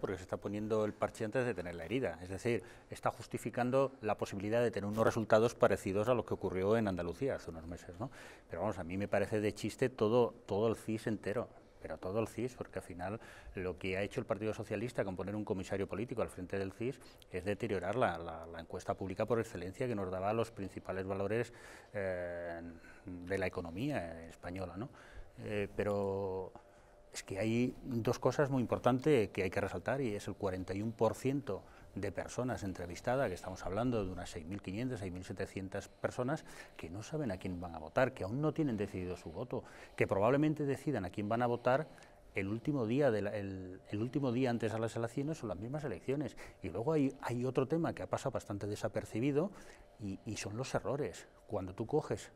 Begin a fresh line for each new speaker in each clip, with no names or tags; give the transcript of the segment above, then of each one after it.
porque se está poniendo el parche antes de tener la herida. Es decir, está justificando la posibilidad de tener unos resultados parecidos a los que ocurrió en Andalucía hace unos meses. ¿no? Pero vamos, a mí me parece de chiste todo, todo el CIS entero pero todo el CIS, porque al final lo que ha hecho el Partido Socialista con poner un comisario político al frente del CIS es deteriorar la, encuesta pública por excelencia que nos daba los principales valores eh, de la economía española. ¿no? Eh, pero es que hay dos cosas muy importantes que hay que resaltar y es el 41% de personas entrevistadas, que estamos hablando de unas 6.500, 6.700 personas que no saben a quién van a votar, que aún no tienen decidido su voto, que probablemente decidan a quién van a votar el último día, el, último día antes a las elecciones o las mismas elecciones. Y luego hay, hay otro tema que ha pasado bastante desapercibido y, son los errores. Cuando tú coges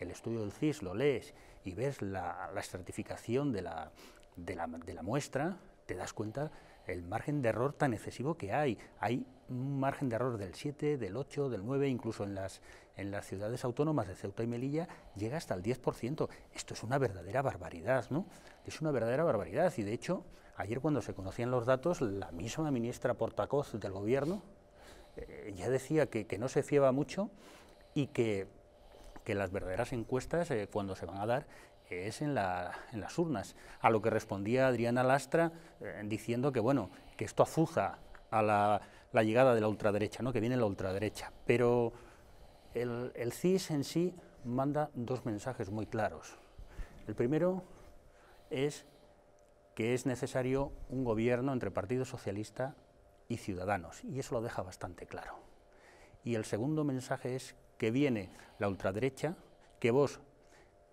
el estudio del CIS, lo lees y ves la, la estratificación de la, de la, de la muestra, te das cuenta el margen de error tan excesivo que hay. Hay un margen de error del 7, del 8, del 9, incluso en las, en las ciudades autónomas de Ceuta y Melilla llega hasta el 10%. Esto es una verdadera barbaridad, ¿no? Es una verdadera barbaridad y de hecho, ayer cuando se conocían los datos, la misma ministra Portacoz del gobierno eh, ya decía que, que no se fiaba mucho y que que las verdaderas encuestas, eh, cuando se van a dar, es en, las urnas. A lo que respondía Adriana Lastra eh, diciendo que, bueno, que esto azuza a la, llegada de la ultraderecha, ¿no? que viene la ultraderecha. Pero el, el CIS en sí manda dos mensajes muy claros. El primero es que es necesario un gobierno entre Partido Socialista y Ciudadanos, y eso lo deja bastante claro. Y el segundo mensaje es que viene la ultraderecha, que Vox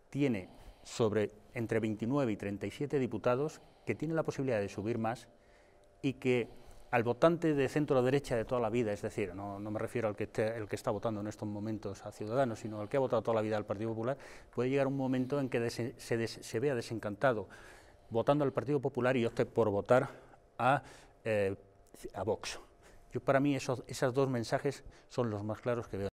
tiene sobre entre 29 y 37 diputados, que tiene la posibilidad de subir más y que al votante de centro derecha de toda la vida, es decir, no, me refiero al que, está votando en estos momentos a Ciudadanos, sino al que ha votado toda la vida al Partido Popular, puede llegar un momento en que se, vea desencantado votando al Partido Popular y opte por votar a, eh, Vox. Yo para mí esos dos mensajes son los más claros que veo.